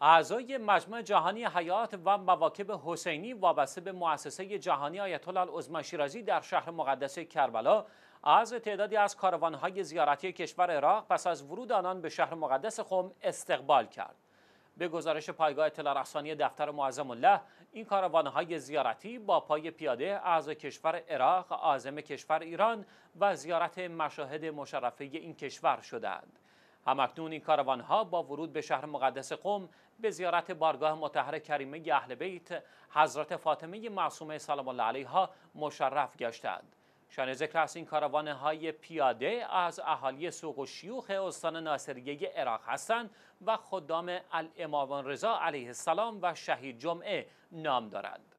اعضای مجمع جهانی حیات و مواکب حسینی وابسته به مؤسسه جهانی آیت الله العظمی شیرازی در شهر مقدس کربلا از تعدادی از کاروانهای زیارتی کشور عراق پس از ورود آنان به شهر مقدس خم استقبال کرد به گزارش پایگاه اطلاع رسانی دفتر معظم الله این کاروانهای زیارتی با پای پیاده از کشور عراق عازم کشور ایران و زیارت مشاهد مشرفه این کشور شدند همکنون این کاروان ها با ورود به شهر مقدس قوم به زیارت بارگاه متحر کریمه اهل بیت حضرت فاطمه معصومه سلام الله علیها مشرف گشتند. شان ذکر است این کاروان های پیاده از اهالی سوق و شیوخ استان ناصریه عراق هستند و خدام الامام رضا علیه السلام و شهید جمعه نام دارند.